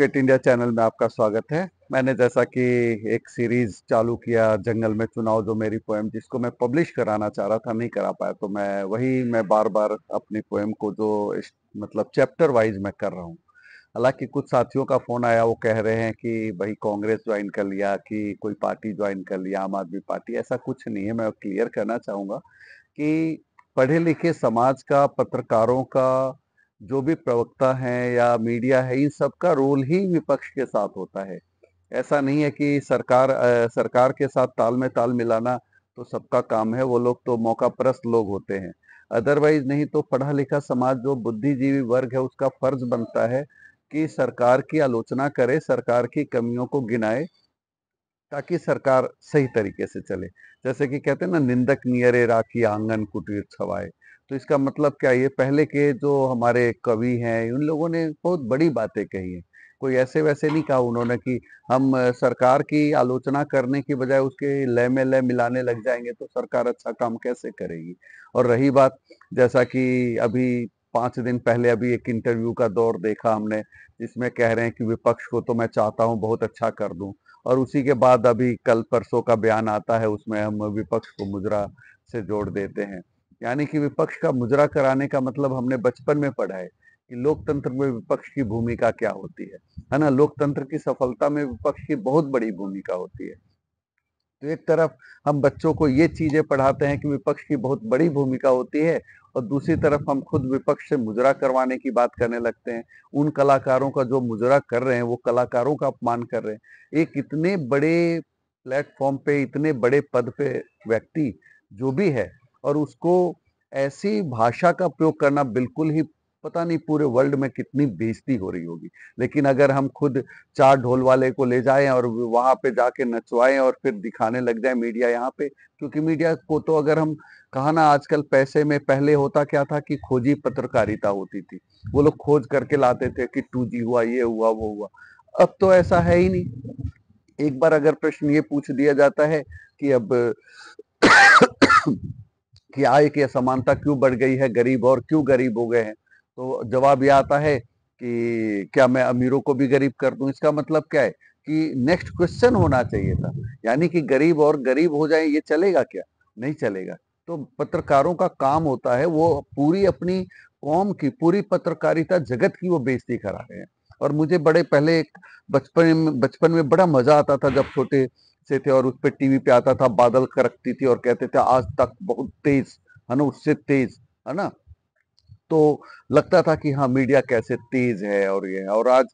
quit India channel में आपका स्वागत है मैंने जैसा कि एक सीरीज चालू किया जंगल में चुनाव जो मेरी पोएम जिसको मैं पब्लिश कराना चाह रहा था नहीं करा पाया तो मैं वही मैं बार बार अपनी पोएम को जो मतलब चैप्टर वाइज मैं कर रहा हूँ हालांकि कुछ साथियों का फोन आया वो कह रहे हैं कि भाई कांग्रेस ज्वाइन कर लिया कि कोई पार्टी ज्वाइन कर लिया आम आदमी पार्टी ऐसा कुछ नहीं है मैं क्लियर करना चाहूँगा कि पढ़े लिखे समाज का पत्रकारों का जो भी प्रवक्ता हैं या मीडिया है इन सब का रोल ही विपक्ष के साथ होता है ऐसा नहीं है कि सरकार आ, सरकार के साथ ताल में ताल मिलाना तो सबका काम है वो लोग तो मौका परस्त लोग होते हैं अदरवाइज नहीं तो पढ़ा लिखा समाज जो बुद्धिजीवी वर्ग है उसका फर्ज बनता है कि सरकार की आलोचना करे सरकार की कमियों को गिनाए ताकि सरकार सही तरीके से चले जैसे कि कहते हैं ना निंदक नियरे राखी आंगन कुटीर छवाए तो इसका मतलब क्या ये पहले के जो हमारे कवि हैं उन लोगों ने बहुत बड़ी बातें कही हैं कोई ऐसे वैसे नहीं कहा उन्होंने कि हम सरकार की आलोचना करने की बजाय उसके लय में लय मिलाने लग जाएंगे तो सरकार अच्छा काम कैसे करेगी और रही बात जैसा कि अभी पांच दिन पहले अभी एक इंटरव्यू का दौर देखा हमने जिसमें कह रहे हैं कि विपक्ष को तो मैं चाहता हूँ बहुत अच्छा कर दूं और उसी के बाद अभी कल परसों का बयान आता है उसमें हम विपक्ष को मुजरा से जोड़ देते हैं यानी कि विपक्ष का मुजरा कराने का मतलब हमने बचपन में पढ़ा है कि लोकतंत्र में विपक्ष की भूमिका क्या होती है है ना लोकतंत्र की सफलता में विपक्ष की बहुत बड़ी भूमिका होती है तो एक तरफ हम बच्चों को ये चीजें पढ़ाते हैं कि विपक्ष की बहुत बड़ी भूमिका होती है और दूसरी तरफ हम खुद विपक्ष से मुजरा करवाने की बात करने लगते हैं उन कलाकारों का जो मुजरा कर रहे हैं वो कलाकारों का अपमान कर रहे हैं एक इतने बड़े प्लेटफॉर्म पे इतने बड़े पद पे व्यक्ति जो भी है और उसको ऐसी भाषा का प्रयोग करना बिल्कुल ही पता नहीं पूरे वर्ल्ड में कितनी बेइज्जती हो रही होगी लेकिन अगर हम खुद चार ढोल वाले को ले जाएं और वहां पे जाके नचवाएं और फिर दिखाने लग जाए मीडिया यहाँ पे क्योंकि मीडिया को तो अगर हम कहा ना आजकल पैसे में पहले होता क्या था कि खोजी पत्रकारिता होती थी वो लोग खोज करके लाते थे कि टू जी हुआ ये हुआ वो हुआ अब तो ऐसा है ही नहीं एक बार अगर प्रश्न ये पूछ दिया जाता है कि अब कि आय की असमानता क्यों बढ़ गई है गरीब और क्यों गरीब हो गए हैं तो जवाब यह आता है कि क्या मैं अमीरों को भी गरीब कर दूं इसका मतलब क्या है कि नेक्स्ट क्वेश्चन होना चाहिए था यानी कि गरीब और गरीब हो जाए ये चलेगा क्या नहीं चलेगा तो पत्रकारों का काम होता है वो पूरी अपनी कौम की पूरी पत्रकारिता जगत की वो बेजती करा रहे हैं और मुझे बड़े पहले बचपन बचपन में बड़ा मजा आता था जब छोटे से थे और उस पर टीवी पे आता था बादल करकती थी और कहते थे आज तक बहुत तेज है ना उससे तेज है ना तो लगता था कि हाँ मीडिया कैसे तेज है और ये है और आज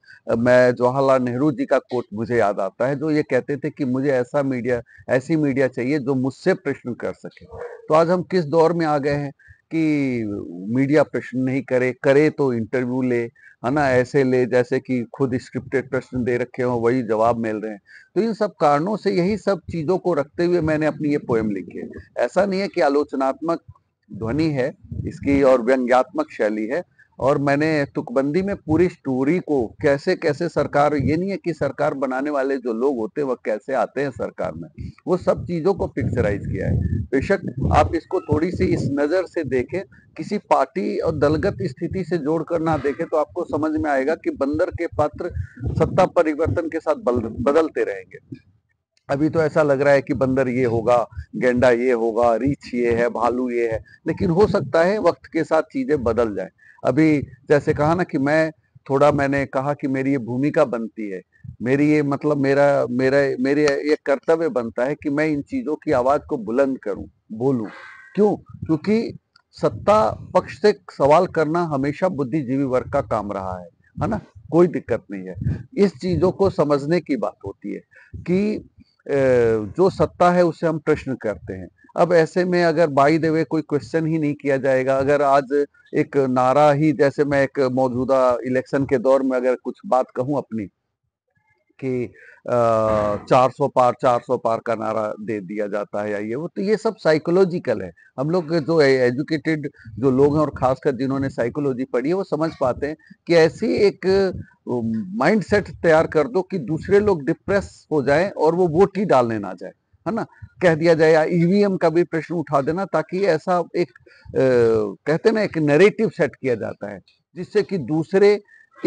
मैं जवाहरलाल नेहरू जी का कोट मुझे याद आता है जो ये कहते थे कि मुझे ऐसा मीडिया ऐसी मीडिया चाहिए जो मुझसे प्रश्न कर सके तो आज हम किस दौर में आ गए हैं कि मीडिया प्रश्न नहीं करे करे तो इंटरव्यू ले है ना ऐसे ले जैसे कि खुद स्क्रिप्टेड प्रश्न दे रखे हों वही जवाब मिल रहे हैं तो इन सब कारणों से यही सब चीज़ों को रखते हुए मैंने अपनी ये पोएम लिखी है ऐसा नहीं है कि आलोचनात्मक ध्वनि है इसकी और व्यंग्यात्मक शैली है और मैंने तुकबंदी में पूरी स्टोरी को कैसे कैसे सरकार ये नहीं है कि सरकार बनाने वाले जो लोग होते हैं वह कैसे आते हैं सरकार में वो सब चीज़ों को पिक्चराइज किया है बेशक आप इसको थोड़ी सी इस नज़र से देखें किसी पार्टी और दलगत स्थिति से जोड़कर ना देखें तो आपको समझ में आएगा कि बंदर के पात्र सत्ता परिवर्तन के साथ बदलते रहेंगे अभी तो ऐसा लग रहा है कि बंदर ये होगा गेंडा ये होगा रीछ ये है भालू ये है लेकिन हो सकता है वक्त के साथ चीजें बदल जाए अभी जैसे कहा ना कि मैं थोड़ा मैंने कहा कि मेरी ये भूमिका बनती है मेरी ये मतलब मेरा मेरा मेरे ये कर्तव्य बनता है कि मैं इन चीजों की आवाज को बुलंद करूं बोलूं क्यों क्योंकि सत्ता पक्ष से सवाल करना हमेशा बुद्धिजीवी वर्ग का काम रहा है है ना कोई दिक्कत नहीं है इस चीजों को समझने की बात होती है कि जो सत्ता है उसे हम प्रश्न करते हैं अब ऐसे में अगर बाई देवे कोई क्वेश्चन ही नहीं किया जाएगा अगर आज एक नारा ही जैसे मैं एक मौजूदा इलेक्शन के दौर में अगर कुछ बात कहूं अपनी कि चार सौ पार चार सौ पार का नारा दे दिया जाता है या ये वो तो ये सब साइकोलॉजिकल है हम लोग जो एजुकेटेड जो लोग हैं और खासकर जिन्होंने साइकोलॉजी पढ़ी है वो समझ पाते हैं कि ऐसी एक माइंडसेट तैयार कर दो कि दूसरे लोग डिप्रेस हो जाएं और वो वोट ही डालने ना जाए है ना कह दिया जाए या ईवीएम का भी प्रश्न उठा देना ताकि ऐसा एक आ, कहते ना एक नरेटिव सेट किया जाता है जिससे कि दूसरे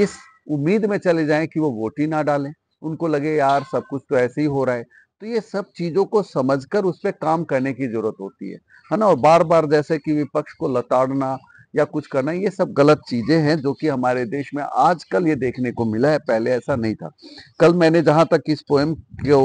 इस उम्मीद में चले जाएं कि वो वोट ही ना डालें उनको लगे यार सब कुछ तो ऐसे ही हो रहा है तो ये सब चीज़ों को समझकर कर उस पर काम करने की जरूरत होती है है ना और बार बार जैसे कि विपक्ष को लताड़ना या कुछ करना ये सब गलत चीज़ें हैं जो कि हमारे देश में आजकल ये देखने को मिला है पहले ऐसा नहीं था कल मैंने जहां तक इस पोएम को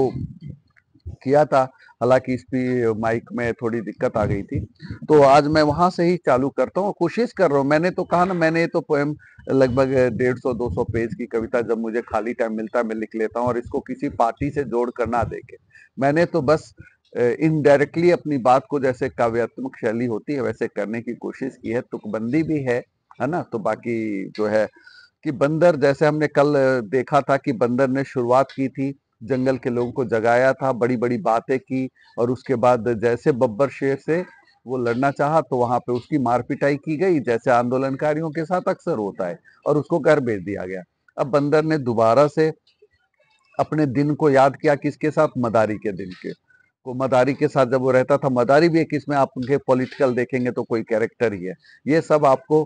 किया था हालांकि इसकी माइक में थोड़ी दिक्कत आ गई थी तो आज मैं वहां से ही चालू करता हूँ कोशिश कर रहा हूँ मैंने तो कहा ना मैंने तो पोएम लगभग डेढ़ सौ दो सौ पेज की कविता जब मुझे खाली टाइम मिलता है मैं लिख लेता हूँ और इसको किसी पार्टी से जोड़ कर ना देखे मैंने तो बस इनडायरेक्टली अपनी बात को जैसे काव्यात्मक शैली होती है वैसे करने की कोशिश की है तुकबंदी भी है है ना तो बाकी जो है कि बंदर जैसे हमने कल देखा था कि बंदर ने शुरुआत की थी जंगल के लोगों को जगाया था बड़ी बड़ी बातें की और उसके बाद जैसे बब्बर शेर से वो लड़ना चाहा तो वहां पे उसकी मारपिटाई की गई जैसे आंदोलनकारियों के साथ अक्सर होता है और उसको घर भेज दिया गया अब बंदर ने दोबारा से अपने दिन को याद किया किसके साथ मदारी के दिन के को मदारी के साथ जब वो रहता था मदारी भी एक इसमें आप उनके पॉलिटिकल देखेंगे तो कोई कैरेक्टर ही है ये सब आपको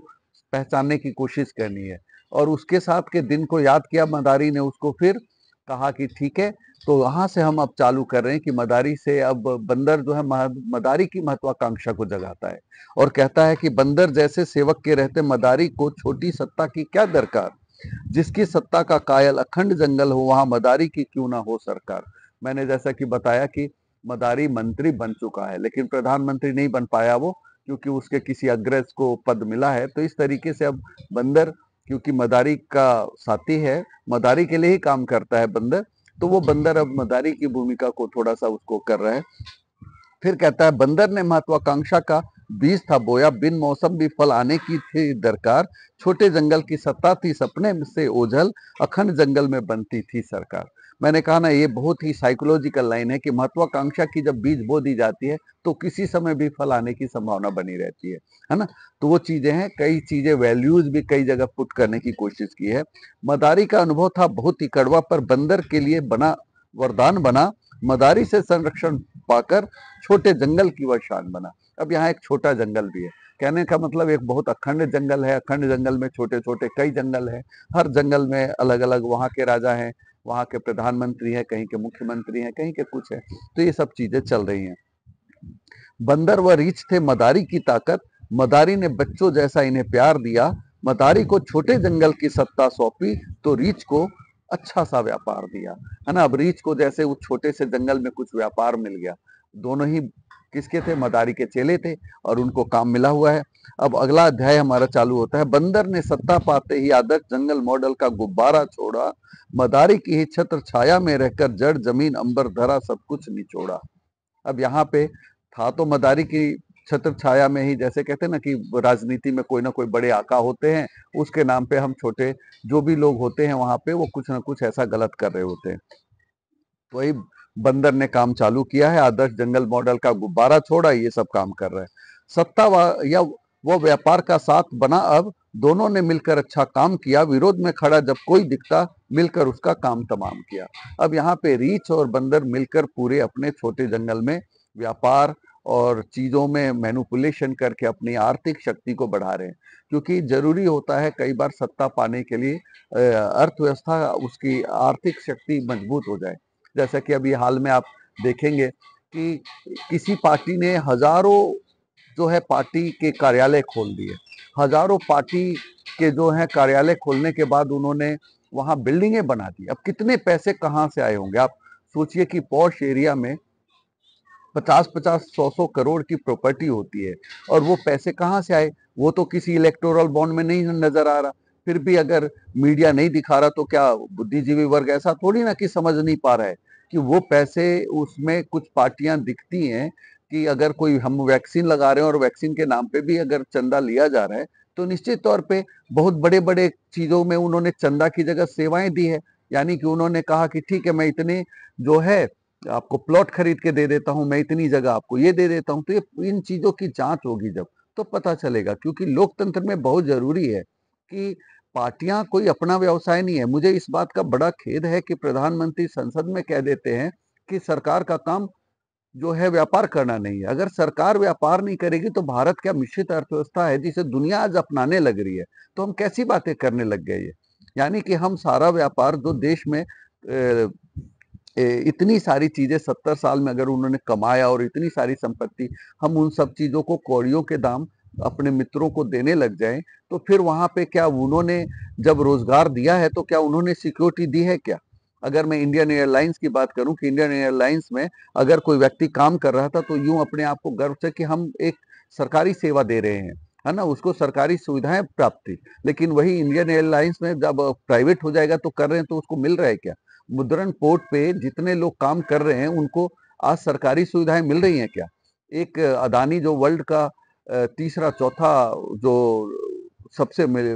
पहचानने की कोशिश करनी है और उसके साथ के दिन को याद किया मदारी ने उसको फिर कहा कि ठीक है तो वहां से हम अब चालू कर रहे हैं कि मदारी से अब बंदर जो है मदारी की महत्वाकांक्षा को जगाता है और कहता है कि बंदर जैसे सेवक के रहते मदारी को छोटी सत्ता की क्या दरकार जिसकी सत्ता का कायल अखंड जंगल हो वहां मदारी की क्यों ना हो सरकार मैंने जैसा कि बताया कि मदारी मंत्री बन चुका है लेकिन प्रधानमंत्री नहीं बन पाया वो क्योंकि उसके किसी अग्रज को पद मिला है तो इस तरीके से अब बंदर क्योंकि मदारी का साथी है मदारी के लिए ही काम करता है बंदर तो वो बंदर अब मदारी की भूमिका को थोड़ा सा उसको कर रहा है फिर कहता है बंदर ने महत्वाकांक्षा का बीज था बोया बिन मौसम भी फल आने की थी दरकार छोटे जंगल की सत्ता थी सपने से ओझल अखंड जंगल में बनती थी सरकार मैंने कहा ना ये बहुत ही साइकोलॉजिकल लाइन है कि महत्वाकांक्षा की जब बीज बो दी जाती है तो किसी समय भी फल आने की संभावना बनी रहती है है ना तो वो चीजें हैं कई चीजें वैल्यूज भी कई जगह पुट करने की कोशिश की है मदारी का अनुभव था बहुत ही कड़वा पर बंदर के लिए बना वरदान बना मदारी से संरक्षण पाकर छोटे जंगल की वह शान बना अब यहाँ एक छोटा जंगल भी है कहने का मतलब एक बहुत अखंड जंगल है अखंड जंगल में छोटे छोटे कई जंगल हैं हर जंगल में अलग अलग वहाँ के राजा हैं वहाँ के प्रधानमंत्री है कहीं के मुख्यमंत्री है कहीं के कुछ है तो ये सब चीजें चल रही हैं बंदर व रीछ थे मदारी की ताकत मदारी ने बच्चों जैसा इन्हें प्यार दिया मदारी को छोटे जंगल की सत्ता सौंपी तो रीछ को अच्छा सा व्यापार दिया है ना अब रीछ को जैसे उस छोटे से जंगल में कुछ व्यापार मिल गया दोनों ही किसके थे मदारी के चेले थे और उनको काम मिला हुआ है अब अगला अध्याय हमारा चालू होता है बंदर ने सत्ता पाते ही आदर्श जंगल मॉडल का गुब्बारा छोड़ा मदारी की ही छत्र छाया में रहकर जड़ जमीन अंबर धरा सब कुछ निचोड़ा अब यहाँ पे था तो मदारी की छत्र छाया में ही जैसे कहते हैं ना कि राजनीति में कोई ना कोई बड़े आका होते हैं उसके नाम पे हम छोटे जो भी लोग होते हैं वहां पे वो कुछ ना कुछ ऐसा गलत कर रहे होते हैं वही तो बंदर ने काम चालू किया है आदर्श जंगल मॉडल का गुब्बारा छोड़ा ये सब काम कर रहे हैं सत्ता या वो व्यापार का साथ बना अब दोनों ने मिलकर अच्छा काम किया विरोध में खड़ा जब कोई दिखता मिलकर उसका काम तमाम किया अब यहाँ पे रीच और बंदर मिलकर पूरे अपने छोटे जंगल में व्यापार और चीज़ों में मैनुपुलेशन करके अपनी आर्थिक शक्ति को बढ़ा रहे हैं क्योंकि जरूरी होता है कई बार सत्ता पाने के लिए अर्थव्यवस्था उसकी आर्थिक शक्ति मजबूत हो जाए जैसा कि अभी हाल में आप देखेंगे कि किसी पार्टी ने हजारों जो है पार्टी के कार्यालय खोल दिए हजारों पार्टी के जो है कार्यालय खोलने के बाद उन्होंने वहां बिल्डिंगें बना दी अब कितने पैसे कहाँ से आए होंगे आप सोचिए कि पौष एरिया में पचास पचास सौ सौ करोड़ की प्रॉपर्टी होती है और वो पैसे कहाँ से आए वो तो किसी इलेक्टोरल बॉन्ड में नहीं नजर आ रहा फिर भी अगर मीडिया नहीं दिखा रहा तो क्या बुद्धिजीवी वर्ग ऐसा थोड़ी ना कि समझ नहीं पा रहा है कि वो पैसे उसमें कुछ पार्टियां दिखती हैं कि अगर कोई हम वैक्सीन लगा रहे हैं और वैक्सीन के नाम पे भी अगर चंदा लिया जा रहा है तो निश्चित तौर पे बहुत बड़े बड़े चीजों में उन्होंने चंदा की जगह सेवाएं दी है यानी कि उन्होंने कहा कि ठीक है मैं इतने जो है आपको प्लॉट खरीद के दे देता हूँ मैं इतनी जगह आपको ये दे देता हूँ तो ये इन चीजों की जाँच होगी जब तो पता चलेगा क्योंकि लोकतंत्र में बहुत जरूरी है कि पार्टियां कोई अपना व्यवसाय नहीं है मुझे इस बात का बड़ा खेद है कि प्रधानमंत्री संसद में कह देते हैं कि सरकार का काम जो है व्यापार करना नहीं है अगर सरकार व्यापार नहीं करेगी तो भारत क्या मिश्रित अर्थव्यवस्था है जिसे दुनिया आज अपनाने लग रही है तो हम कैसी बातें करने लग गए ये यानी कि हम सारा व्यापार जो देश में ए, इतनी सारी चीजें सत्तर साल में अगर उन्होंने कमाया और इतनी सारी संपत्ति हम उन सब चीजों को कौड़ियों के दाम अपने मित्रों को देने लग जाएं तो फिर वहां पे क्या उन्होंने जब रोजगार दिया है तो क्या उन्होंने सिक्योरिटी दी है क्या अगर मैं इंडियन एयरलाइंस की बात करूं कि इंडियन एयरलाइंस में अगर कोई व्यक्ति काम कर रहा था तो यूं अपने आप को गर्व से कि हम एक सरकारी सेवा दे रहे हैं है ना उसको सरकारी सुविधाएं प्राप्त थी लेकिन वही इंडियन एयरलाइंस में जब प्राइवेट हो जाएगा तो कर रहे हैं तो उसको मिल रहा है क्या मुद्रण पोर्ट पे जितने लोग काम कर रहे हैं उनको आज सरकारी सुविधाएं मिल रही हैं क्या एक अदानी जो वर्ल्ड का तीसरा चौथा जो सबसे मेरे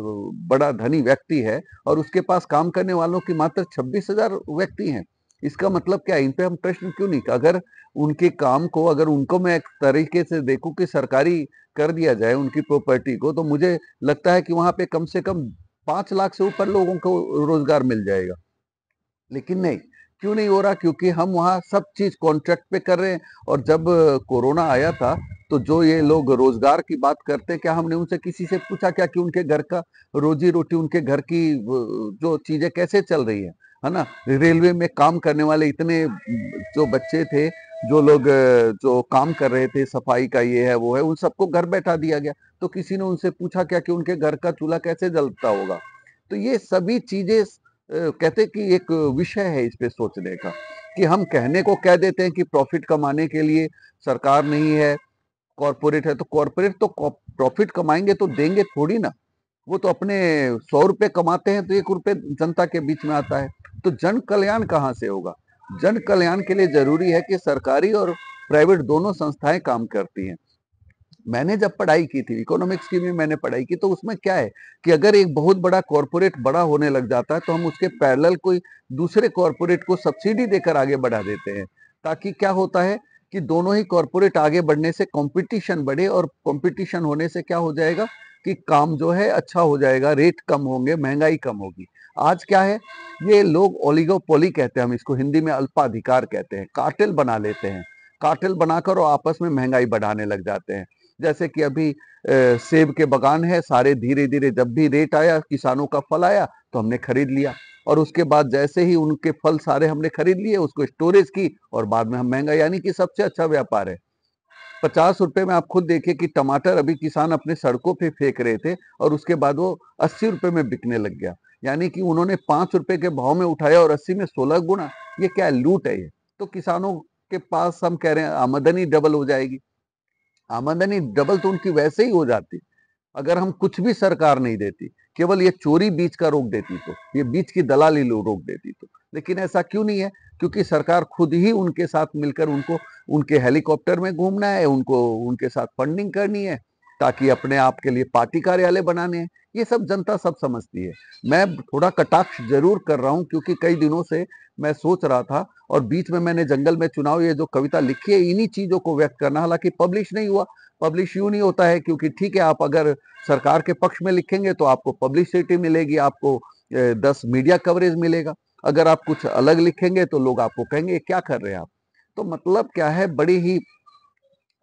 बड़ा धनी व्यक्ति है और उसके पास काम करने वालों की मात्र छब्बीस हजार व्यक्ति हैं इसका मतलब क्या इन पर हम प्रश्न क्यों नहीं अगर उनके काम को अगर उनको मैं एक तरीके से देखूं कि सरकारी कर दिया जाए उनकी प्रॉपर्टी को तो मुझे लगता है कि वहां पे कम से कम पांच लाख से ऊपर लोगों को रोजगार मिल जाएगा लेकिन नहीं क्यों नहीं हो रहा क्योंकि हम वहाँ सब चीज कॉन्ट्रैक्ट पे कर रहे हैं और जब कोरोना आया था तो जो ये लोग रोजगार की बात करते हैं क्या हमने उनसे किसी से पूछा क्या कि उनके घर का रोजी रोटी उनके घर की जो चीजें कैसे चल रही है है ना रेलवे में काम करने वाले इतने जो बच्चे थे जो लोग जो काम कर रहे थे सफाई का ये है वो है उन सबको घर बैठा दिया गया तो किसी ने उनसे पूछा क्या कि उनके घर का चूल्हा कैसे जलता होगा तो ये सभी चीजें कहते कि एक विषय है इस पे सोचने का कि हम कहने को कह देते हैं कि प्रॉफिट कमाने के लिए सरकार नहीं है कॉरपोरेट है तो कॉरपोरेट तो प्रॉफिट कमाएंगे तो देंगे थोड़ी ना वो तो अपने सौ रुपये कमाते हैं तो एक रुपये जनता के बीच में आता है तो जन कल्याण कहाँ से होगा जन कल्याण के लिए जरूरी है कि सरकारी और प्राइवेट दोनों संस्थाएं काम करती हैं मैंने जब पढ़ाई की थी इकोनॉमिक्स की भी मैंने पढ़ाई की तो उसमें क्या है कि अगर एक बहुत बड़ा कॉरपोरेट बड़ा होने लग जाता है तो हम उसके पैरल कोई दूसरे कॉरपोरेट को सब्सिडी देकर आगे बढ़ा देते हैं ताकि क्या होता है कि दोनों ही कॉरपोरेट आगे बढ़ने से कॉम्पिटिशन बढ़े और कॉम्पिटिशन होने से क्या हो जाएगा कि काम जो है अच्छा हो जाएगा रेट कम होंगे महंगाई कम होगी आज क्या है ये लोग ओलिगोपोली कहते हैं हम इसको हिंदी में अल्पाधिकार कहते हैं कार्टेल बना लेते हैं कार्टेल बनाकर और आपस में महंगाई बढ़ाने लग जाते हैं जैसे कि अभी सेब के बगान है सारे धीरे धीरे जब भी रेट आया किसानों का फल आया तो हमने खरीद लिया और उसके बाद जैसे ही उनके फल सारे हमने खरीद लिए उसको स्टोरेज की और बाद में हम महंगा यानी कि सबसे अच्छा व्यापार है पचास रुपए में आप खुद देखिए कि टमाटर अभी किसान अपने सड़कों पे फेंक रहे थे और उसके बाद वो अस्सी रुपए में बिकने लग गया यानी कि उन्होंने पांच रुपए के भाव में उठाया और अस्सी में सोलह गुना ये क्या लूट है ये तो किसानों के पास हम कह रहे हैं आमदनी डबल हो जाएगी आमदनी डबल तो उनकी वैसे ही हो जाती अगर हम कुछ भी सरकार नहीं देती केवल ये चोरी बीच का रोक देती तो ये बीच की दलाली रोक देती तो लेकिन ऐसा क्यों नहीं है क्योंकि सरकार खुद ही उनके साथ मिलकर उनको उनके हेलीकॉप्टर में घूमना है उनको उनके साथ फंडिंग करनी है ताकि अपने आप के लिए पार्टी कार्यालय बनाने हैं ये सब जनता सब समझती है मैं थोड़ा कटाक्ष जरूर कर रहा हूँ क्योंकि कई दिनों से मैं सोच रहा था और बीच में मैंने जंगल में चुनाव ये जो कविता लिखी है इन्हीं चीज़ों को व्यक्त करना हालांकि पब्लिश नहीं हुआ पब्लिश यूँ नहीं होता है क्योंकि ठीक है आप अगर सरकार के पक्ष में लिखेंगे तो आपको पब्लिसिटी मिलेगी आपको दस मीडिया कवरेज मिलेगा अगर आप कुछ अलग लिखेंगे तो लोग आपको कहेंगे क्या कर रहे हैं आप तो मतलब क्या है बड़ी ही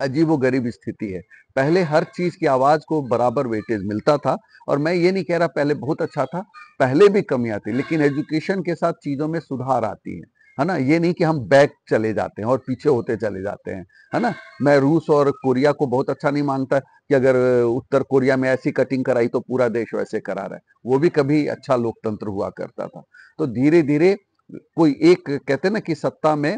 अजीबो गरीब स्थिति है पहले हर चीज की आवाज को बराबर वेटेज मिलता था और मैं ये नहीं कह रहा पहले बहुत अच्छा था पहले भी कमियां थी लेकिन एजुकेशन के साथ चीजों में सुधार आती है है ना ये नहीं कि हम बैक चले जाते हैं और पीछे होते चले जाते हैं है ना मैं रूस और कोरिया को बहुत अच्छा नहीं मानता कि अगर उत्तर कोरिया में ऐसी कटिंग कराई तो पूरा देश वैसे करा रहा है वो भी कभी अच्छा लोकतंत्र हुआ करता था तो धीरे धीरे कोई एक कहते ना कि सत्ता में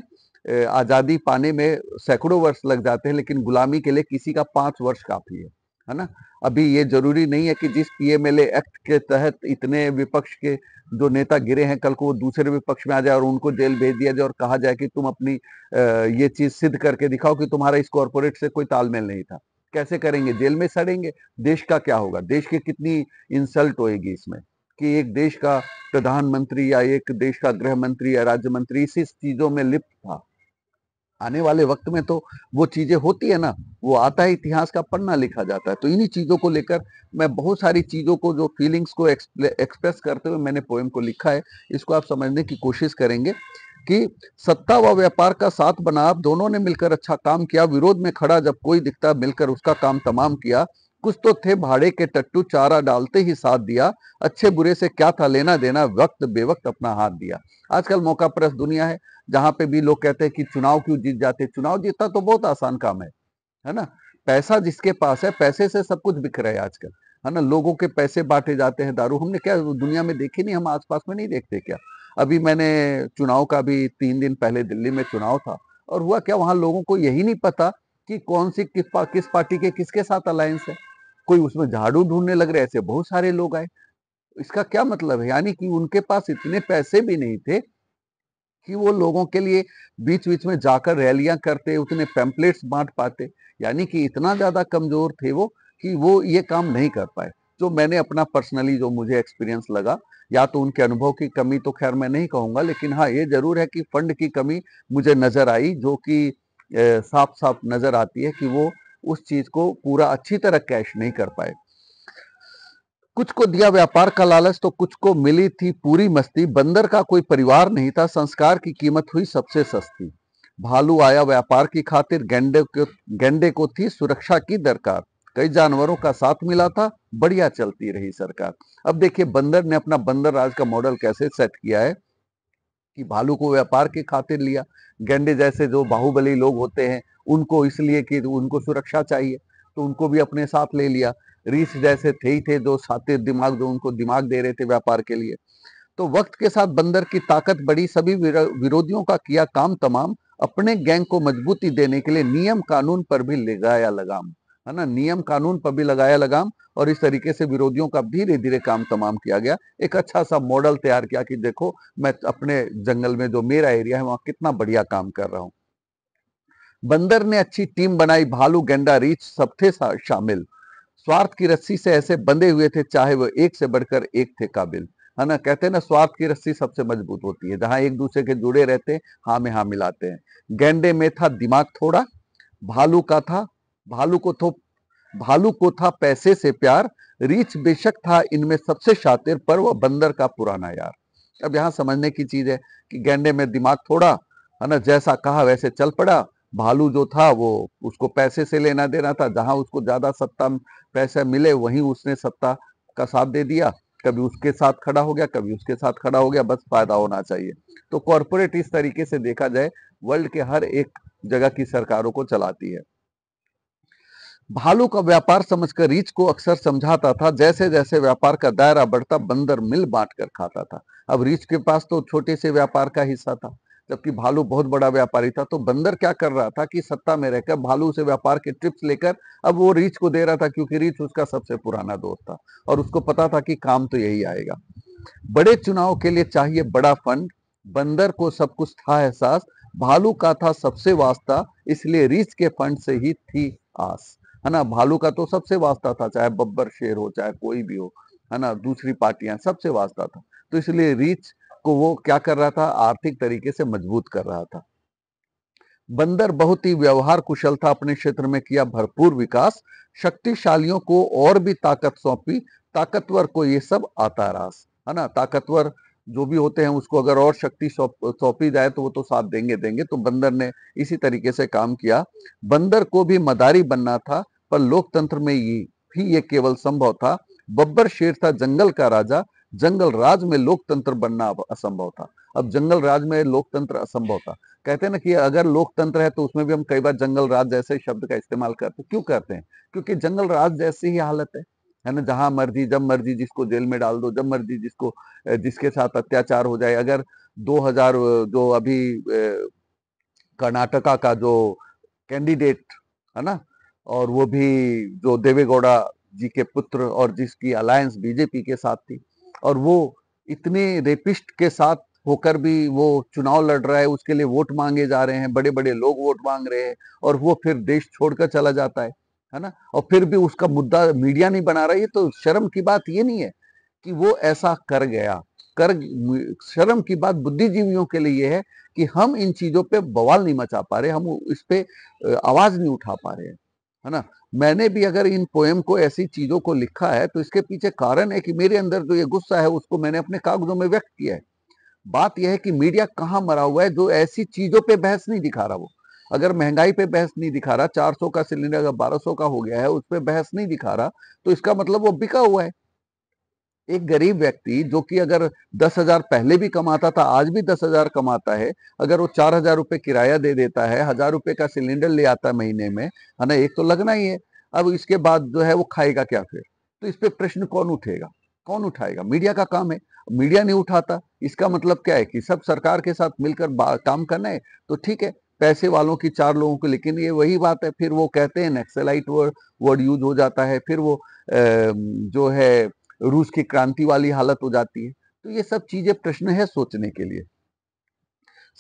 आज़ादी पाने में सैकड़ों वर्ष लग जाते हैं लेकिन गुलामी के लिए किसी का पाँच वर्ष काफ़ी है है ना अभी ये जरूरी नहीं है कि जिस पीएमएलए एक्ट के तहत इतने विपक्ष के जो नेता गिरे हैं कल को वो दूसरे विपक्ष में आ जाए और उनको जेल भेज दिया जाए और कहा जाए कि तुम अपनी ये चीज सिद्ध करके दिखाओ कि तुम्हारा इस कॉरपोरेट से कोई तालमेल नहीं था कैसे करेंगे जेल में सड़ेंगे देश का क्या होगा देश की कितनी इंसल्ट होएगी इसमें कि एक देश का प्रधानमंत्री या एक देश का गृह मंत्री या राज्य मंत्री इसी चीजों में लिप्त था आने वाले वक्त में तो वो चीजें होती है ना वो आता है इतिहास का पढ़ना लिखा जाता है तो इन्हीं चीजों को लेकर मैं बहुत सारी चीजों को जो फीलिंग्स को एक्सप्रेस करते हुए मैंने पोएम को लिखा है इसको आप समझने की कोशिश करेंगे कि सत्ता व व्यापार का साथ बना आप दोनों ने मिलकर अच्छा काम किया विरोध में खड़ा जब कोई दिखता मिलकर उसका काम तमाम किया कुछ तो थे भाड़े के टट्टू चारा डालते ही साथ दिया अच्छे बुरे से क्या था लेना देना वक्त बेवक्त अपना हाथ दिया आजकल मौका प्रस दुनिया है जहां पे भी लोग कहते हैं कि चुनाव क्यों जीत जाते चुनाव जीतना तो बहुत आसान काम है है ना पैसा जिसके पास है पैसे से सब कुछ बिख रहा है आजकल है ना लोगों के पैसे बांटे जाते हैं दारू हमने क्या दुनिया में देखी नहीं हम आसपास में नहीं देखते क्या अभी मैंने चुनाव का भी तीन दिन पहले दिल्ली में चुनाव था और हुआ क्या वहां लोगों को यही नहीं पता कि कौन सी किस, किस पार्टी के किसके साथ अलायंस है कोई उसमें झाड़ू ढूंढने लग रहे ऐसे बहुत सारे लोग आए इसका क्या मतलब है यानी कि उनके पास इतने पैसे भी नहीं थे कि वो लोगों के लिए बीच बीच में जाकर रैलियां करते उतने पैम्पलेट्स बांट पाते यानी कि इतना ज़्यादा कमज़ोर थे वो कि वो ये काम नहीं कर पाए जो मैंने अपना पर्सनली जो मुझे एक्सपीरियंस लगा या तो उनके अनुभव की कमी तो खैर मैं नहीं कहूँगा लेकिन हाँ ये ज़रूर है कि फंड की कमी मुझे नज़र आई जो कि साफ साफ नज़र आती है कि वो उस चीज को पूरा अच्छी तरह कैश नहीं कर पाए कुछ को दिया व्यापार का लालच तो कुछ को मिली थी पूरी मस्ती बंदर का कोई परिवार नहीं था संस्कार की कीमत हुई सबसे सस्ती भालू आया व्यापार की खातिर गेंडे को गेंडे को थी सुरक्षा की दरकार कई जानवरों का साथ मिला था बढ़िया चलती रही सरकार अब देखिए बंदर ने अपना बंदर राज का मॉडल कैसे सेट किया है कि भालू को व्यापार की खातिर लिया गेंडे जैसे जो बाहुबली लोग होते हैं उनको इसलिए कि उनको सुरक्षा चाहिए तो उनको भी अपने साथ ले लिया रीस जैसे थे ही थे दो साथी दिमाग जो उनको दिमाग दे रहे थे व्यापार के लिए तो वक्त के साथ बंदर की ताकत बढ़ी सभी विरोधियों का किया काम तमाम अपने गैंग को मजबूती देने के लिए नियम कानून पर भी लगाया लगाम है ना नियम कानून पर भी लगाया लगाम और इस तरीके से विरोधियों का धीरे धीरे काम तमाम किया गया एक अच्छा सा मॉडल तैयार किया कि देखो मैं अपने जंगल में जो मेरा एरिया है वहां कितना बढ़िया काम कर रहा हूँ बंदर ने अच्छी टीम बनाई भालू गेंडा रीछ सब थे शामिल स्वार्थ की रस्सी से ऐसे बंधे हुए थे चाहे वो एक से बढ़कर एक थे काबिल है ना कहते हैं ना स्वार्थ की रस्सी सबसे मजबूत होती है जहां एक दूसरे के जुड़े रहते हैं हाँ में हाँ मिलाते हैं गेंडे में था दिमाग थोड़ा भालू का था भालू को तो भालू को था पैसे से प्यार रीच बेशक था इनमें सबसे शातिर पर वह बंदर का पुराना यार अब यहां समझने की चीज है कि गेंडे में दिमाग थोड़ा है ना जैसा कहा वैसे चल पड़ा भालू जो था वो उसको पैसे से लेना देना था जहां उसको ज्यादा सत्ता पैसा मिले वहीं उसने सत्ता का साथ दे दिया कभी उसके साथ खड़ा हो गया कभी उसके साथ खड़ा हो गया बस फायदा होना चाहिए तो कॉरपोरेट इस तरीके से देखा जाए वर्ल्ड के हर एक जगह की सरकारों को चलाती है भालू का व्यापार समझकर रीच को अक्सर समझाता था जैसे जैसे व्यापार का दायरा बढ़ता बंदर मिल बांट कर खाता था अब रीच के पास तो छोटे से व्यापार का हिस्सा था जबकि भालू बहुत बड़ा व्यापारी था तो बंदर क्या कर रहा था कि सत्ता में रहकर भालू से व्यापार के ट्रिप्स लेकर अब वो रीच को दे रहा था क्योंकि रीच उसका सबसे पुराना दोस्त था और उसको पता था कि काम तो यही आएगा बड़े चुनाव के लिए चाहिए बड़ा फंड बंदर को सब कुछ था एहसास भालू का था सबसे वास्ता इसलिए रीच के फंड से ही थी आस है ना भालू का तो सबसे वास्ता था चाहे बब्बर शेर हो चाहे कोई भी हो है ना दूसरी पार्टियां सबसे वास्ता था तो इसलिए रीच को वो क्या कर रहा था आर्थिक तरीके से मजबूत कर रहा था बंदर बहुत ही व्यवहार कुशल था अपने क्षेत्र में किया भरपूर विकास शक्तिशालियों को और भी ताकत सौंपी ताकतवर को ये सब आता रास है ना ताकतवर जो भी होते हैं उसको अगर और शक्ति सौंपी जाए तो वो तो साथ देंगे देंगे तो बंदर ने इसी तरीके से काम किया बंदर को भी मदारी बनना था पर लोकतंत्र में ये भी ये केवल संभव था बब्बर शेर था जंगल का राजा जंगल राज में लोकतंत्र बनना असंभव था अब जंगल राज में लोकतंत्र असंभव था कहते हैं ना कि अगर लोकतंत्र है तो उसमें भी हम कई बार जंगल राज जैसे शब्द का इस्तेमाल करते क्यों करते हैं क्योंकि जंगल राज जैसी ही हालत है है ना जहां मर्जी जब मर्जी जिसको जेल में डाल दो जब मर्जी जिसको जिसके साथ अत्याचार हो जाए अगर 2000 जो अभी कर्नाटका का जो कैंडिडेट है ना और वो भी जो देवेगौड़ा जी के पुत्र और जिसकी अलायंस बीजेपी के साथ थी और वो इतने रेपिस्ट के साथ होकर भी वो चुनाव लड़ रहा है उसके लिए वोट मांगे जा रहे हैं बड़े बड़े लोग वोट मांग रहे हैं और वो फिर देश छोड़कर चला जाता है है ना और फिर भी उसका मुद्दा मीडिया नहीं बना रहा है तो शर्म की बात ये नहीं है कि वो ऐसा कर गया कर शर्म की बात बुद्धिजीवियों के लिए है कि हम इन चीजों पे बवाल नहीं मचा पा रहे हम इस पे आवाज नहीं उठा पा रहे हैं है ना मैंने भी अगर इन पोएम को ऐसी चीजों को लिखा है तो इसके पीछे कारण है कि मेरे अंदर जो ये गुस्सा है उसको मैंने अपने कागजों में व्यक्त किया है बात यह है कि मीडिया कहाँ मरा हुआ है जो ऐसी चीजों पे बहस नहीं दिखा रहा वो अगर महंगाई पे बहस नहीं दिखा रहा 400 का सिलेंडर अगर 1200 का हो गया है उस पर बहस नहीं दिखा रहा तो इसका मतलब वो बिका हुआ है एक गरीब व्यक्ति जो कि अगर दस हजार पहले भी कमाता था आज भी दस हजार कमाता है अगर वो चार हजार रुपये किराया दे देता है हजार रुपये का सिलेंडर ले आता है महीने में है ना एक तो लगना ही है अब इसके बाद जो है वो खाएगा क्या फिर तो इस पर प्रश्न कौन उठेगा कौन उठाएगा मीडिया का काम है मीडिया नहीं उठाता इसका मतलब क्या है कि सब सरकार के साथ मिलकर काम करना है तो ठीक है पैसे वालों की चार लोगों को लेकिन ये वही बात है फिर वो कहते हैं नक्सलाइट वर्ड वर्ड यूज हो जाता है फिर वो जो है रूस की क्रांति वाली हालत हो जाती है तो ये सब चीजें प्रश्न है सोचने के लिए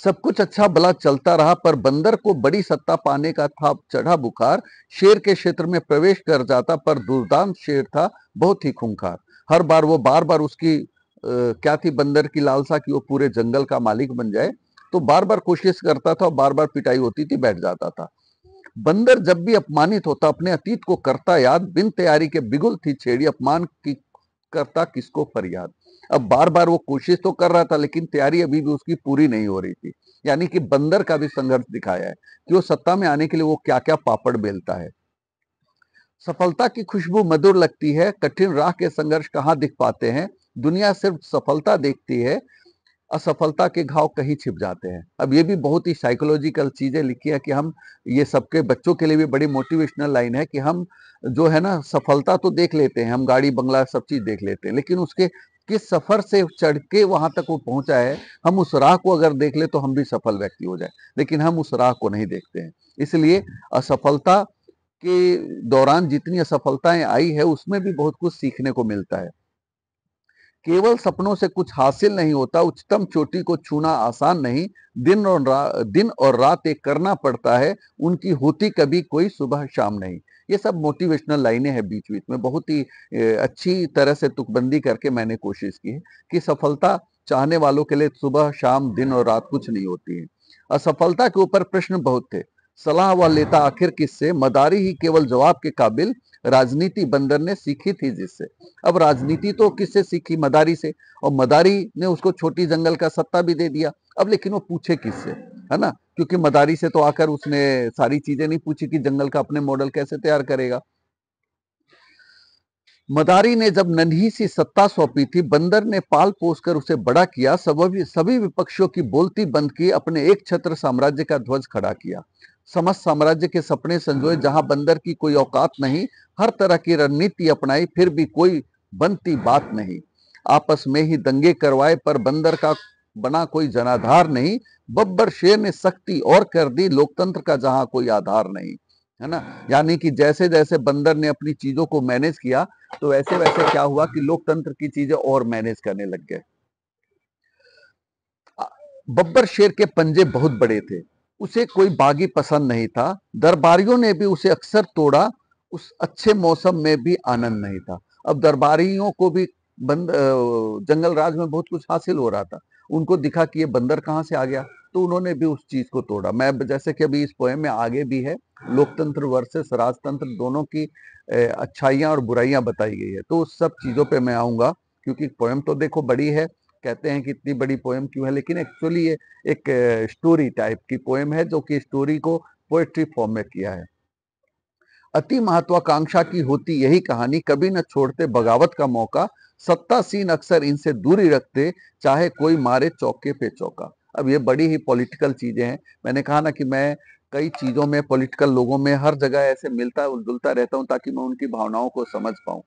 सब कुछ अच्छा भला चलता रहा पर बंदर को बड़ी सत्ता पाने का था चढ़ा बुखार शेर के क्षेत्र में प्रवेश कर जाता पर दुर्दांत शेर था बहुत ही खूंखार हर बार वो बार बार उसकी आ, क्या थी बंदर की लालसा कि वो पूरे जंगल का मालिक बन जाए तो बार बार कोशिश करता था और बार बार पिटाई होती थी बैठ जाता था बंदर जब भी अपमानित होता अपने अतीत को करता याद बिन तैयारी के बिगुल थी छेड़ी अपमान की करता किसको फरियाद अब बार बार वो कोशिश तो कर रहा था लेकिन तैयारी अभी भी उसकी पूरी नहीं हो रही थी यानी कि बंदर का भी संघर्ष दिखाया है कि वो सत्ता में आने के लिए वो क्या क्या पापड़ बेलता है सफलता की खुशबू मधुर लगती है कठिन राह के संघर्ष कहाँ दिख पाते हैं दुनिया सिर्फ सफलता देखती है असफलता के घाव कहीं छिप जाते हैं अब ये भी बहुत ही साइकोलॉजिकल चीज़ें लिखी है कि हम ये सबके बच्चों के लिए भी बड़ी मोटिवेशनल लाइन है कि हम जो है ना सफलता तो देख लेते हैं हम गाड़ी बंगला सब चीज़ देख लेते हैं लेकिन उसके किस सफ़र से चढ़ के वहाँ तक वो पहुँचा है हम उस राह को अगर देख ले तो हम भी सफल व्यक्ति हो जाए लेकिन हम उस राह को नहीं देखते हैं इसलिए असफलता के दौरान जितनी असफलताएं आई है उसमें भी बहुत कुछ सीखने को मिलता है केवल सपनों से कुछ हासिल नहीं होता उच्चतम चोटी को छूना आसान नहीं दिन और रा, दिन और रात एक करना पड़ता है उनकी होती कभी कोई सुबह शाम नहीं ये सब मोटिवेशनल लाइनें हैं बीच बीच में बहुत ही अच्छी तरह से तुकबंदी करके मैंने कोशिश की है कि सफलता चाहने वालों के लिए सुबह शाम दिन और रात कुछ नहीं होती है असफलता के ऊपर प्रश्न बहुत थे सलाह व लेता आखिर किससे मदारी ही केवल जवाब के काबिल राजनीति बंदर ने सीखी थी जिससे अब राजनीति तो किससे सीखी मदारी से और मदारी ने उसको छोटी जंगल का सत्ता भी दे दिया अब लेकिन वो पूछे किससे है ना क्योंकि मदारी से तो आकर उसने सारी चीजें नहीं पूछी कि जंगल का अपने मॉडल कैसे तैयार करेगा मदारी ने जब नन्ही सी सत्ता सौंपी थी बंदर ने पाल पोस कर उसे बड़ा किया सभी सभी विपक्षों की बोलती बंद की अपने एक छत्र साम्राज्य का ध्वज खड़ा किया समस्त साम्राज्य के सपने संजोए जहां बंदर की कोई औकात नहीं हर तरह की रणनीति अपनाई फिर भी कोई बनती बात नहीं आपस में ही दंगे करवाए पर बंदर का बना कोई जनाधार नहीं बब्बर शेर ने सख्ती और कर दी लोकतंत्र का जहां कोई आधार नहीं है ना यानी कि जैसे जैसे बंदर ने अपनी चीजों को मैनेज किया तो वैसे वैसे क्या हुआ कि लोकतंत्र की चीजें और मैनेज करने लग गए बब्बर शेर के पंजे बहुत बड़े थे उसे कोई बागी पसंद नहीं था दरबारियों ने भी उसे अक्सर तोड़ा उस अच्छे मौसम में भी आनंद नहीं था अब दरबारियों को भी बंद जंगल राज में बहुत कुछ हासिल हो रहा था उनको दिखा कि ये बंदर कहाँ से आ गया तो उन्होंने भी उस चीज को तोड़ा मैं जैसे कि अभी इस पोएम में आगे भी है लोकतंत्र वर्सेस राजतंत्र दोनों की अच्छाइयाँ और बुराइयां बताई गई है तो उस सब चीज़ों पर मैं आऊंगा क्योंकि पोएम तो देखो बड़ी है कहते हैं कि इतनी बड़ी पोएम क्यों है लेकिन एक्चुअली ये एक स्टोरी टाइप की पोएम है जो कि स्टोरी को पोएट्री फॉर्म में किया है अति महत्वाकांक्षा की होती यही कहानी कभी न छोड़ते बगावत का मौका सत्ता सीन अक्सर इनसे दूरी रखते चाहे कोई मारे चौके पे चौका अब ये बड़ी ही पॉलिटिकल चीजें हैं मैंने कहा ना कि मैं कई चीजों में पॉलिटिकल लोगों में हर जगह ऐसे मिलता जुलता रहता हूं ताकि मैं उनकी भावनाओं को समझ पाऊं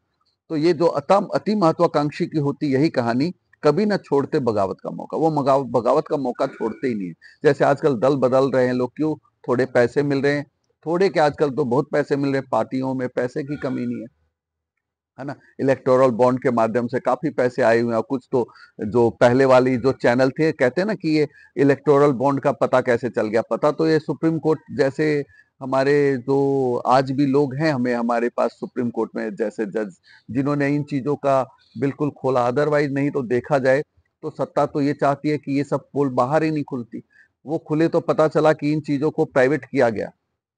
तो ये जो अतम अति महत्वाकांक्षी की होती यही कहानी कभी ना छोड़ते बगावत का मौका वो बगावत का मौका छोड़ते ही नहीं है जैसे आजकल दल बदल रहे हैं लोग क्यों थोड़े पैसे मिल रहे हैं थोड़े के आजकल तो बहुत पैसे मिल रहे हैं पार्टियों में पैसे की कमी नहीं है है ना इलेक्टोरल बॉन्ड के माध्यम से काफी पैसे आए हुए हैं कुछ तो जो पहले वाली जो चैनल थे कहते हैं ना कि ये इलेक्टोरल बॉन्ड का पता कैसे चल गया पता तो ये सुप्रीम कोर्ट जैसे हमारे जो आज भी लोग हैं हमें हमारे पास सुप्रीम कोर्ट में जैसे जज जिन्होंने इन चीजों का बिल्कुल खोला अदरवाइज नहीं तो देखा जाए तो सत्ता तो ये चाहती है कि ये सब पोल बाहर ही नहीं खुलती वो खुले तो पता चला कि इन चीज़ों को प्राइवेट किया गया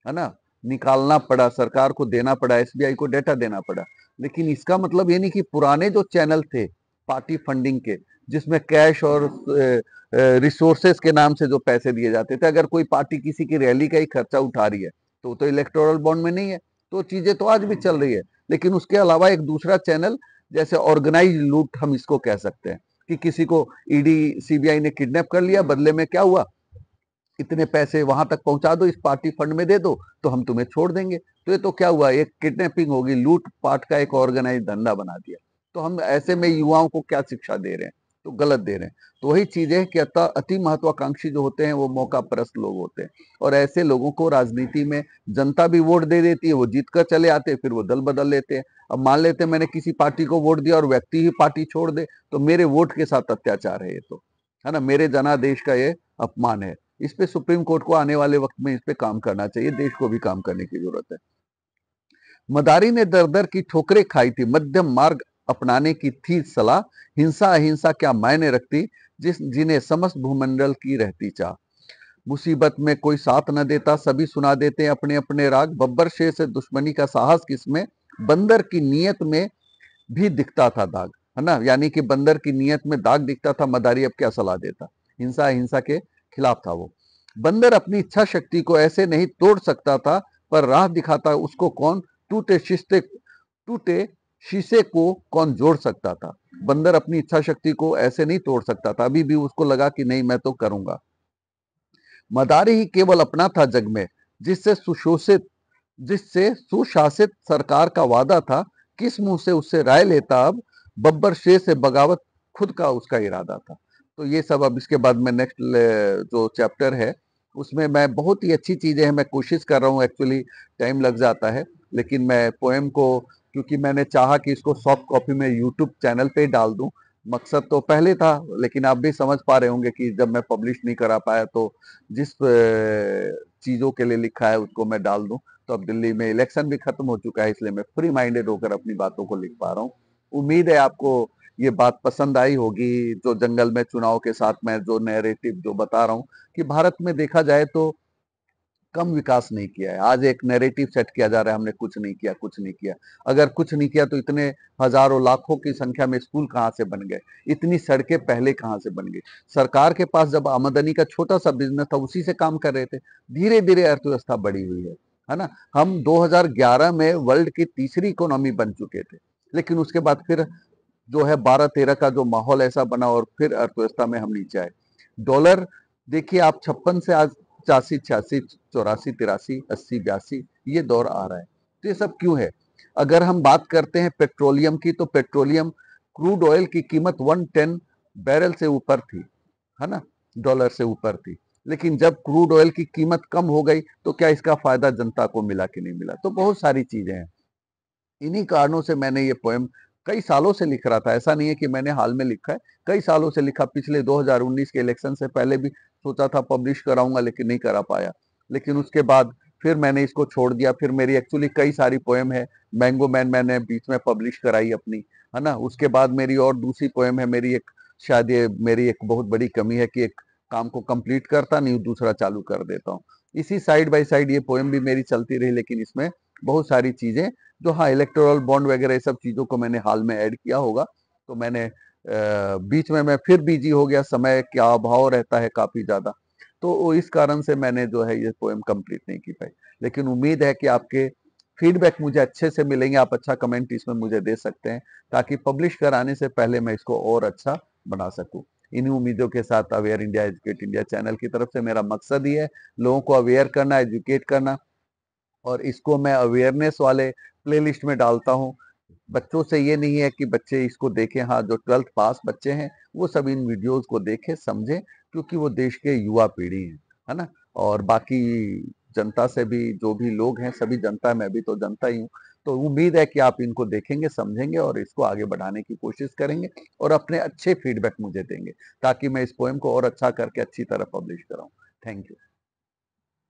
है ना निकालना पड़ा सरकार को देना पड़ा एसबीआई को डेटा देना पड़ा लेकिन इसका मतलब ये नहीं कि पुराने जो चैनल थे पार्टी फंडिंग के जिसमें कैश और रिसोर्सेस के नाम से जो पैसे दिए जाते थे अगर कोई पार्टी किसी की रैली का ही खर्चा उठा रही है तो तो इलेक्टोरल बॉन्ड में नहीं है तो चीजें तो आज भी चल रही है लेकिन उसके अलावा एक दूसरा चैनल जैसे ऑर्गेनाइज लूट हम इसको कह सकते हैं कि किसी को ईडी सीबीआई ने किडनैप कर लिया बदले में क्या हुआ इतने पैसे वहां तक पहुंचा दो इस पार्टी फंड में दे दो तो हम तुम्हें छोड़ देंगे तो ये तो क्या हुआ एक किडनैपिंग होगी लूट पाट का एक ऑर्गेनाइज धंधा बना दिया तो हम ऐसे में युवाओं को क्या शिक्षा दे रहे हैं तो गलत दे रहे हैं तो वही चीज है कि अति महत्वाकांक्षी जो होते हैं वो मौका परस्त लोग होते हैं और ऐसे लोगों को राजनीति में जनता भी वोट दे देती है वो जीत कर चले आते फिर वो दल बदल लेते हैं अब मान लेते हैं मैंने किसी पार्टी को वोट दिया और व्यक्ति ही पार्टी छोड़ दे तो मेरे वोट के साथ अत्याचार है ये तो है ना मेरे जनादेश का ये अपमान है इस पे सुप्रीम कोर्ट को आने वाले वक्त में इस पे काम करना चाहिए देश को भी काम करने की जरूरत है मदारी ने दर दर की ठोकरें खाई थी मध्यम मार्ग अपनाने की थी सलाह हिंसा अहिंसा क्या मायने रखती जिस जिन्हें समस्त भूमंडल की रहती चाह मुसीबत में कोई साथ न देता सभी सुना देते अपने अपने राग बब्बर शेर से दुश्मनी का साहस किसमें बंदर की नीयत में भी दिखता था दाग है ना यानी कि बंदर की नीयत में दाग दिखता था मदारी अब क्या सलाह देता हिंसा हिंसा के खिलाफ था वो बंदर अपनी इच्छा शक्ति को ऐसे नहीं तोड़ सकता था पर राह दिखाता उसको कौन टूटे शिस्ते टूटे शीशे को कौन जोड़ सकता था बंदर अपनी इच्छा शक्ति को ऐसे नहीं तोड़ सकता था अभी भी उसको लगा कि नहीं मैं तो करूंगा मदारी ही केवल अपना था जग में जिससे सुशोषित जिससे सुशासित सरकार का वादा था किस मुंह से उससे राय लेता अब बब्बर शेर से बगावत खुद का उसका इरादा था तो ये सब अब इसके बाद में नेक्स्ट जो चैप्टर है उसमें मैं बहुत ही अच्छी चीज़ें हैं मैं कोशिश कर रहा हूँ एक्चुअली टाइम लग जाता है लेकिन मैं पोएम को क्योंकि मैंने चाहा कि इसको सॉफ्ट कॉपी में यूट्यूब चैनल पे डाल दूं मकसद तो पहले था लेकिन आप भी समझ पा रहे होंगे कि जब मैं पब्लिश नहीं करा पाया तो जिस चीज़ों के लिए लिखा है उसको मैं डाल दूं तो अब दिल्ली में इलेक्शन भी खत्म हो चुका है इसलिए मैं फ्री माइंडेड होकर अपनी बातों को लिख पा रहा हूँ उम्मीद है आपको ये बात पसंद आई होगी जो जंगल में चुनाव के साथ मैं जो नैरेटिव जो बता रहा हूँ कि भारत में देखा जाए तो कम विकास नहीं किया है आज एक नैरेटिव सेट किया जा रहा है हमने कुछ नहीं किया कुछ नहीं किया अगर कुछ नहीं किया तो इतने हजारों लाखों की संख्या में स्कूल कहाँ से बन गए इतनी सड़कें पहले कहाँ से बन गई सरकार के पास जब आमदनी का छोटा सा बिजनेस था उसी से काम कर रहे थे धीरे धीरे अर्थव्यवस्था बढ़ी हुई है है ना हम 2011 में वर्ल्ड की तीसरी इकोनॉमी बन चुके थे लेकिन उसके बाद फिर जो है बारह तेरह का जो माहौल ऐसा बना और फिर अर्थव्यवस्था में हम नीचे आए डॉलर देखिए आप छप्पन से आज पचासी छियासी चौरासी तिरासी अस्सी बयासी ये दौर आ रहा है तो ये सब क्यों है अगर हम बात करते हैं पेट्रोलियम की तो पेट्रोलियम क्रूड ऑयल की कीमत 110 बैरल से ऊपर थी है ना डॉलर से ऊपर थी लेकिन जब क्रूड ऑयल की कीमत कम हो गई तो क्या इसका फायदा जनता को मिला कि नहीं मिला तो बहुत सारी चीजें हैं इन्हीं कारणों से मैंने ये पोएम कई सालों से लिख रहा था ऐसा नहीं है कि मैंने हाल में लिखा है कई सालों से लिखा पिछले 2019 के इलेक्शन से पहले भी सोचा था पब्लिश कराऊंगा लेकिन नहीं करा पाया लेकिन उसके बाद फिर मैंने इसको छोड़ दिया फिर मेरी एक्चुअली कई सारी पोएम है मैंगो मैन मैंने बीच में पब्लिश कराई अपनी है ना उसके बाद मेरी और दूसरी पोएम है मेरी एक शायद ये मेरी एक बहुत बड़ी कमी है कि एक काम को कंप्लीट करता नहीं दूसरा चालू कर देता हूँ इसी साइड बाय साइड ये पोएम भी मेरी चलती रही लेकिन इसमें बहुत सारी चीजें जो हाँ इलेक्ट्रोल बॉन्ड वगैरह सब चीजों को मैंने हाल में ऐड किया होगा तो मैंने बीच में मैं फिर बिजी हो गया समय क्या अभाव रहता है काफी ज्यादा तो इस कारण से मैंने जो है ये पोएम कंप्लीट नहीं की पाई लेकिन उम्मीद है कि आपके फीडबैक मुझे अच्छे से मिलेंगे आप अच्छा कमेंट इसमें मुझे दे सकते हैं ताकि पब्लिश कराने से पहले मैं इसको और अच्छा बना सकूं इन्हीं उम्मीदों के साथ aware India educate India channel की तरफ से मेरा मकसद ही है लोगों को अवेयर करना एजुकेट करना और इसको मैं अवेयरनेस वाले प्लेलिस्ट में डालता हूँ बच्चों से ये नहीं है कि बच्चे इसको देखें हाँ जो ट्वेल्थ पास बच्चे हैं वो सब इन वीडियोस को देखें समझें क्योंकि वो देश के युवा पीढ़ी हैं है ना और बाकी जनता से भी जो भी लोग हैं सभी जनता मैं भी तो जनता ही हूँ तो उम्मीद है कि आप इनको देखेंगे समझेंगे और इसको आगे बढ़ाने की कोशिश करेंगे और अपने अच्छे फीडबैक मुझे देंगे ताकि मैं इस पोएम को और अच्छा करके अच्छी तरह पब्लिश कराऊँ थैंक यू